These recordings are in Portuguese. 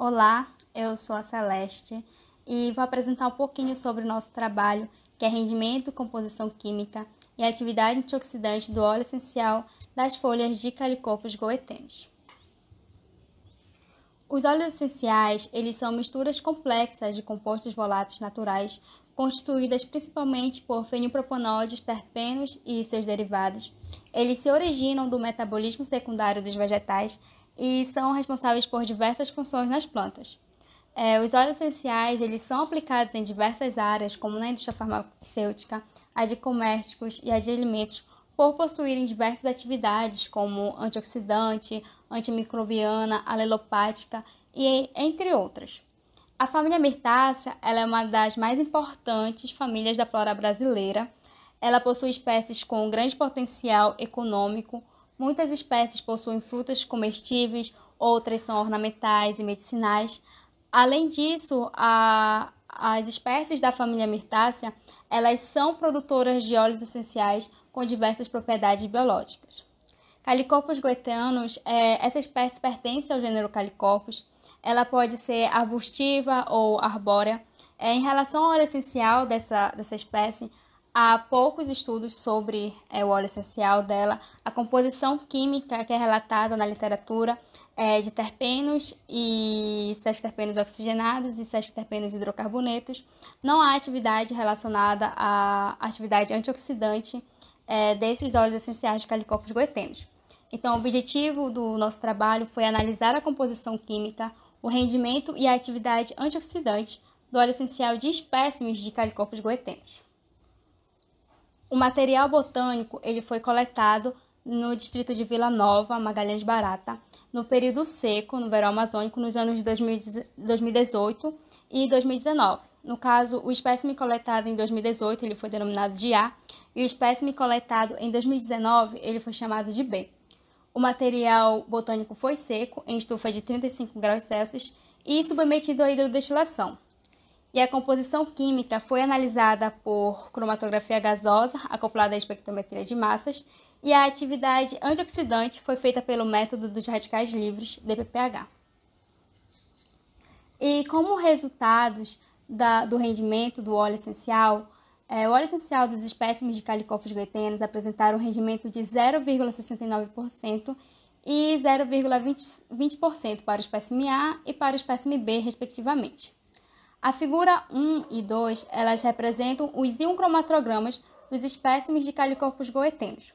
Olá, eu sou a Celeste e vou apresentar um pouquinho sobre o nosso trabalho, que é rendimento, composição química e atividade antioxidante do óleo essencial das folhas de calicopos goetenos. Os óleos essenciais, eles são misturas complexas de compostos voláteis naturais, constituídas principalmente por fenilpropanóides, terpenos e seus derivados. Eles se originam do metabolismo secundário dos vegetais e são responsáveis por diversas funções nas plantas. É, os óleos essenciais eles são aplicados em diversas áreas, como na indústria farmacêutica, a de comércios e a de alimentos, por possuírem diversas atividades como antioxidante, antimicrobiana, alelopática e entre outras. A família Mirtácea ela é uma das mais importantes famílias da flora brasileira. Ela possui espécies com grande potencial econômico, Muitas espécies possuem frutas comestíveis, outras são ornamentais e medicinais. Além disso, a, as espécies da família Mirtácea, elas são produtoras de óleos essenciais com diversas propriedades biológicas. Calicorpus goeteanos, é, essa espécie pertence ao gênero Calicorpus. Ela pode ser arbustiva ou arbórea. É, em relação ao óleo essencial dessa, dessa espécie, Há poucos estudos sobre é, o óleo essencial dela. A composição química que é relatada na literatura é de terpenos e sete terpenos oxigenados e sete terpenos hidrocarbonetos. Não há atividade relacionada à atividade antioxidante é, desses óleos essenciais de calicopos goetenos. Então, o objetivo do nosso trabalho foi analisar a composição química, o rendimento e a atividade antioxidante do óleo essencial de espécimes de calicopos goetenos. O material botânico ele foi coletado no distrito de Vila Nova, Magalhães Barata, no período seco, no verão amazônico, nos anos de 2018 e 2019. No caso, o espécime coletado em 2018 ele foi denominado de A e o espécime coletado em 2019 ele foi chamado de B. O material botânico foi seco, em estufa de 35 graus Celsius, e submetido à hidrodestilação e a composição química foi analisada por cromatografia gasosa acoplada à espectrometria de massas e a atividade antioxidante foi feita pelo método dos radicais livres, DPPH. E como resultados da, do rendimento do óleo essencial, é, o óleo essencial dos espécimes de Calicopus goetenos apresentaram um rendimento de 0,69% e 0,20% para o espécime A e para o espécime B, respectivamente. A figura 1 e 2, elas representam os ioncromatogramas dos espécimes de calicorpos goetenos.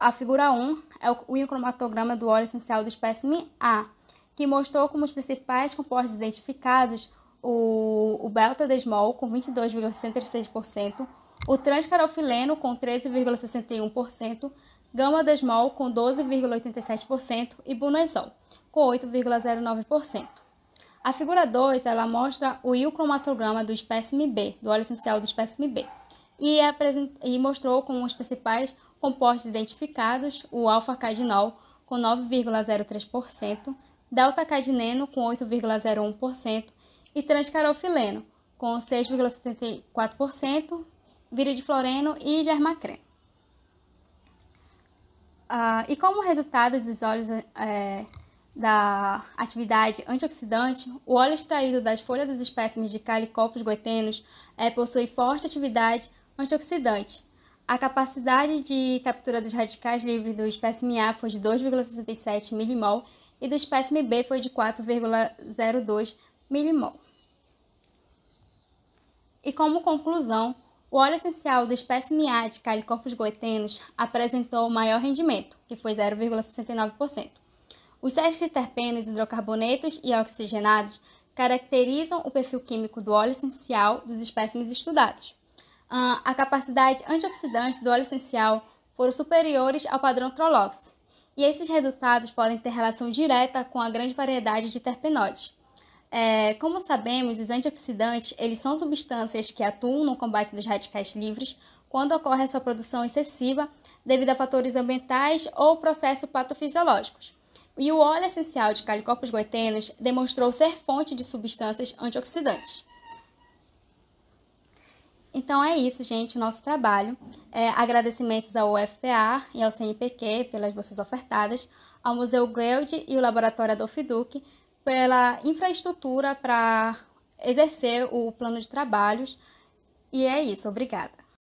A figura 1 é o ioncromatograma do óleo essencial do espécime A, que mostrou como os principais compostos identificados o, o beta-desmol com 22,66%, o transcarofileno com 13,61%, gama-desmol com 12,87% e bunazol com 8,09%. A figura 2 ela mostra o ilcromatograma do espécime B, do óleo essencial do espécime B, e, é e mostrou como os principais compostos identificados o alfa-cadinol com 9,03%, delta-cadineno com 8,01% e transcarofileno com 6,74%, viridifloreno e germacreno. Ah, e como resultado dos óleos é, da atividade antioxidante, o óleo extraído das folhas dos espécimes de Calicopus goetenos é, possui forte atividade antioxidante. A capacidade de captura dos radicais livres do espécime A foi de 2,67 milimol e do espécime B foi de 4,02 milimol. E como conclusão, o óleo essencial do espécime A de Calicopus goetenos apresentou maior rendimento, que foi 0,69%. Os sesquiterpenos hidrocarbonetos e oxigenados caracterizam o perfil químico do óleo essencial dos espécimes estudados. Ah, a capacidade antioxidante do óleo essencial foram superiores ao padrão Trolox, e esses resultados podem ter relação direta com a grande variedade de terpenoides. É, como sabemos, os antioxidantes eles são substâncias que atuam no combate dos radicais livres quando ocorre a sua produção excessiva devido a fatores ambientais ou processos patofisiológicos. E o óleo essencial de Calicopus goethenos demonstrou ser fonte de substâncias antioxidantes. Então é isso, gente, nosso trabalho. É, agradecimentos ao UFPA e ao CNPq pelas bolsas ofertadas, ao Museu Goeld e o Laboratório Adolf Duque pela infraestrutura para exercer o plano de trabalhos. E é isso, obrigada.